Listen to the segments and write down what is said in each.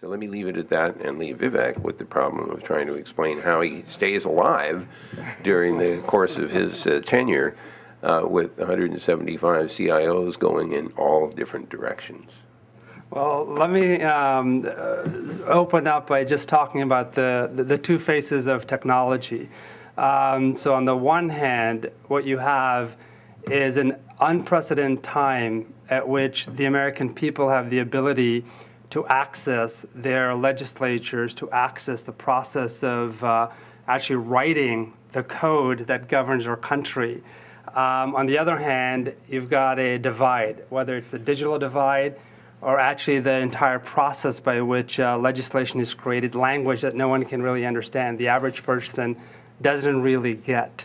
So let me leave it at that and leave Vivek with the problem of trying to explain how he stays alive during the course of his uh, tenure uh, with 175 CIOs going in all different directions. Well, let me um, uh, open up by just talking about the, the, the two faces of technology. Um, so, on the one hand, what you have is an unprecedented time at which the American people have the ability to access their legislatures, to access the process of uh, actually writing the code that governs our country. Um, on the other hand, you've got a divide, whether it's the digital divide or actually the entire process by which uh, legislation is created, language that no one can really understand, the average person doesn't really get.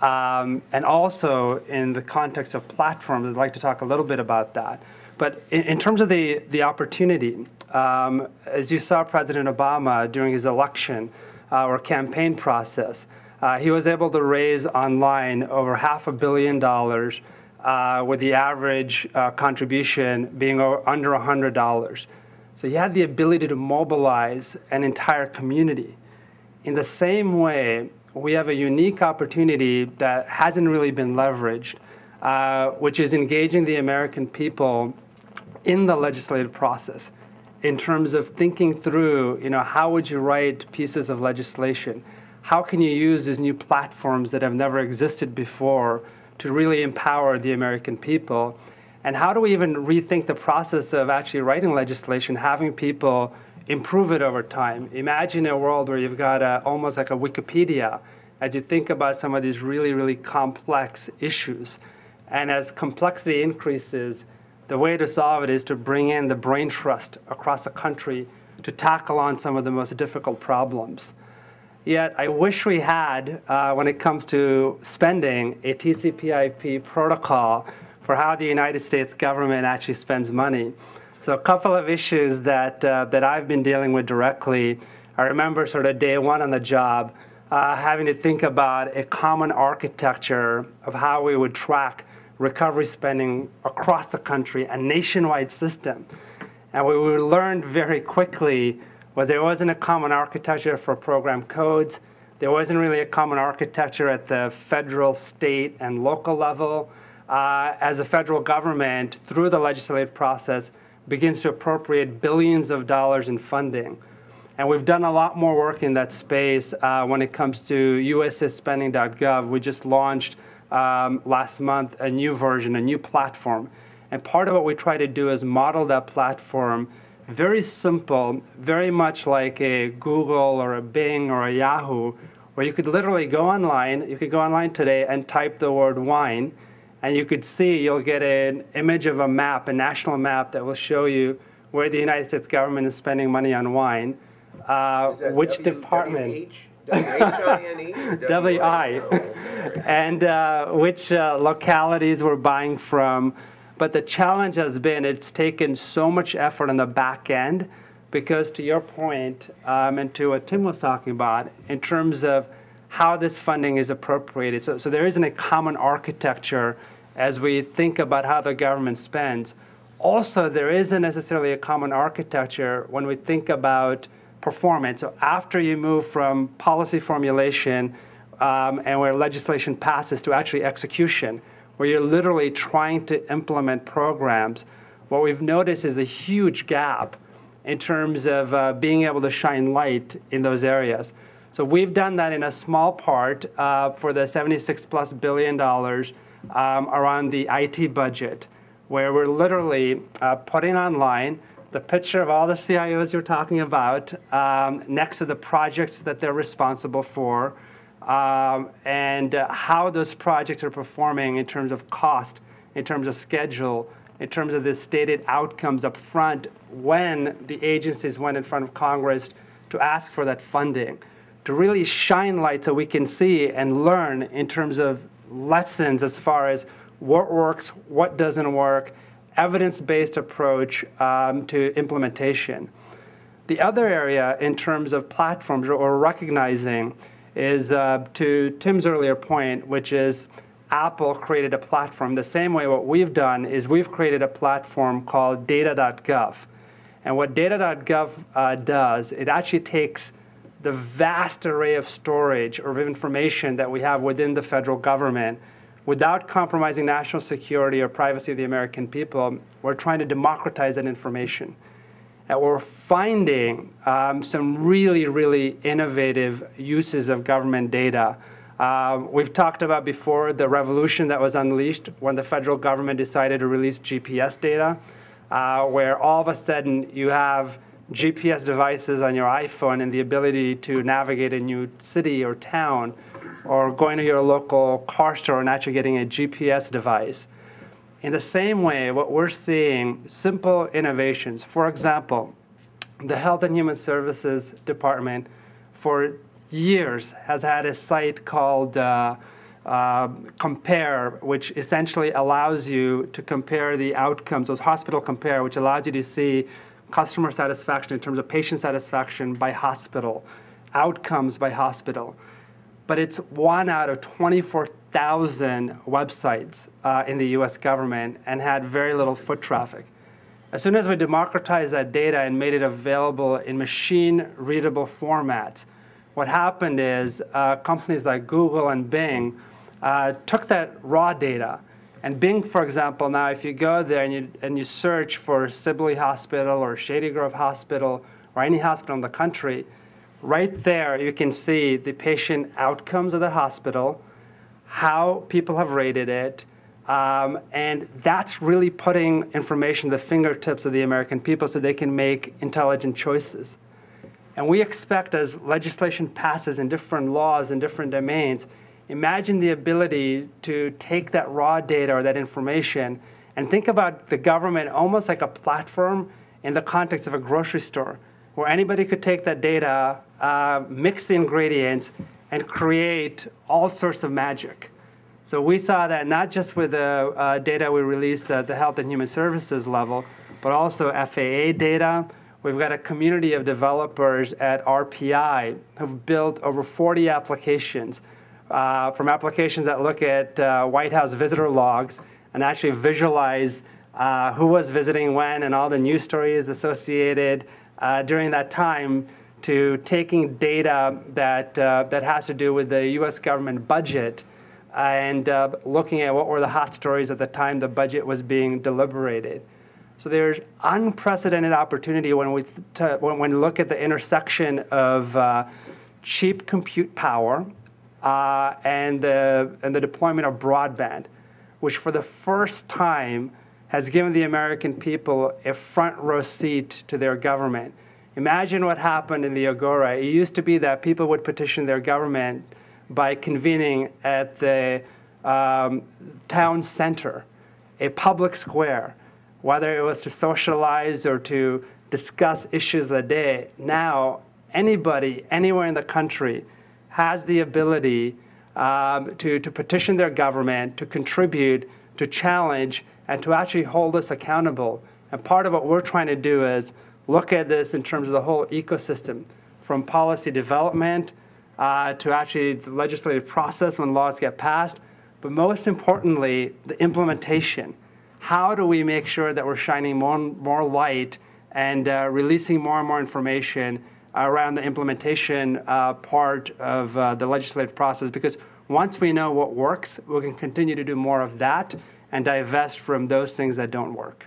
Um, and also in the context of platforms, I'd like to talk a little bit about that. But in, in terms of the, the opportunity, um, as you saw President Obama during his election uh, or campaign process, uh, he was able to raise online over half a billion dollars uh, with the average uh, contribution being under $100. So he had the ability to mobilize an entire community. In the same way, we have a unique opportunity that hasn't really been leveraged, uh, which is engaging the American people in the legislative process in terms of thinking through, you know, how would you write pieces of legislation? How can you use these new platforms that have never existed before to really empower the American people? And how do we even rethink the process of actually writing legislation, having people improve it over time? Imagine a world where you've got a, almost like a Wikipedia as you think about some of these really, really complex issues. And as complexity increases, the way to solve it is to bring in the brain trust across the country to tackle on some of the most difficult problems. Yet I wish we had, uh, when it comes to spending, a TCPIP protocol for how the United States government actually spends money. So a couple of issues that, uh, that I've been dealing with directly, I remember sort of day one on the job, uh, having to think about a common architecture of how we would track recovery spending across the country, a nationwide system. And what we learned very quickly was there wasn't a common architecture for program codes. There wasn't really a common architecture at the federal, state, and local level. Uh, as the federal government, through the legislative process, begins to appropriate billions of dollars in funding. And we've done a lot more work in that space uh, when it comes to USSspending.gov. We just launched um, last month a new version, a new platform. And part of what we try to do is model that platform very simple, very much like a Google or a Bing or a Yahoo, where you could literally go online, you could go online today and type the word wine, and you could see you'll get an image of a map, a national map that will show you where the United States government is spending money on wine, uh, which w department. W-H? W-H-I-N-E? W-I and uh, which uh, localities we're buying from. But the challenge has been it's taken so much effort on the back end because to your point, um, and to what Tim was talking about, in terms of how this funding is appropriated. So, so there isn't a common architecture as we think about how the government spends. Also, there isn't necessarily a common architecture when we think about performance. So after you move from policy formulation um, and where legislation passes to actually execution, where you're literally trying to implement programs, what we've noticed is a huge gap in terms of uh, being able to shine light in those areas. So we've done that in a small part uh, for the 76 plus billion dollars um, around the IT budget, where we're literally uh, putting online the picture of all the CIOs you're talking about um, next to the projects that they're responsible for um, and uh, how those projects are performing in terms of cost, in terms of schedule, in terms of the stated outcomes up front when the agencies went in front of Congress to ask for that funding, to really shine light so we can see and learn in terms of lessons as far as what works, what doesn't work, evidence-based approach um, to implementation. The other area in terms of platforms or recognizing is uh, to Tim's earlier point, which is Apple created a platform. The same way what we've done is we've created a platform called data.gov. And what data.gov uh, does, it actually takes the vast array of storage or information that we have within the federal government without compromising national security or privacy of the American people. We're trying to democratize that information. And we're finding um, some really, really innovative uses of government data. Um, we've talked about before the revolution that was unleashed when the federal government decided to release GPS data, uh, where all of a sudden you have GPS devices on your iPhone and the ability to navigate a new city or town or going to your local car store and actually getting a GPS device. In the same way, what we're seeing, simple innovations, for example, the Health and Human Services Department for years has had a site called uh, uh, Compare, which essentially allows you to compare the outcomes, those hospital compare, which allows you to see customer satisfaction in terms of patient satisfaction by hospital, outcomes by hospital. But it's one out of 24,000 thousand websites uh, in the US government and had very little foot traffic. As soon as we democratized that data and made it available in machine readable format, what happened is uh, companies like Google and Bing uh, took that raw data. And Bing, for example, now if you go there and you, and you search for Sibley Hospital or Shady Grove Hospital or any hospital in the country, right there you can see the patient outcomes of the hospital, how people have rated it. Um, and that's really putting information at the fingertips of the American people so they can make intelligent choices. And we expect as legislation passes in different laws in different domains, imagine the ability to take that raw data or that information and think about the government almost like a platform in the context of a grocery store where anybody could take that data, uh, mix the ingredients, and create all sorts of magic. So we saw that not just with the uh, data we released at the Health and Human Services level, but also FAA data. We've got a community of developers at RPI who've built over 40 applications, uh, from applications that look at uh, White House visitor logs and actually visualize uh, who was visiting when and all the news stories associated uh, during that time to taking data that, uh, that has to do with the US government budget and uh, looking at what were the hot stories at the time the budget was being deliberated. So there's unprecedented opportunity when we, when, when look at the intersection of uh, cheap compute power uh, and, the, and the deployment of broadband, which for the first time has given the American people a front row seat to their government Imagine what happened in the Agora. It used to be that people would petition their government by convening at the um, town center, a public square, whether it was to socialize or to discuss issues of the day. Now, anybody, anywhere in the country, has the ability um, to, to petition their government, to contribute, to challenge, and to actually hold us accountable. And part of what we're trying to do is look at this in terms of the whole ecosystem, from policy development uh, to actually the legislative process when laws get passed, but most importantly, the implementation. How do we make sure that we're shining more, more light and uh, releasing more and more information around the implementation uh, part of uh, the legislative process? Because once we know what works, we can continue to do more of that and divest from those things that don't work.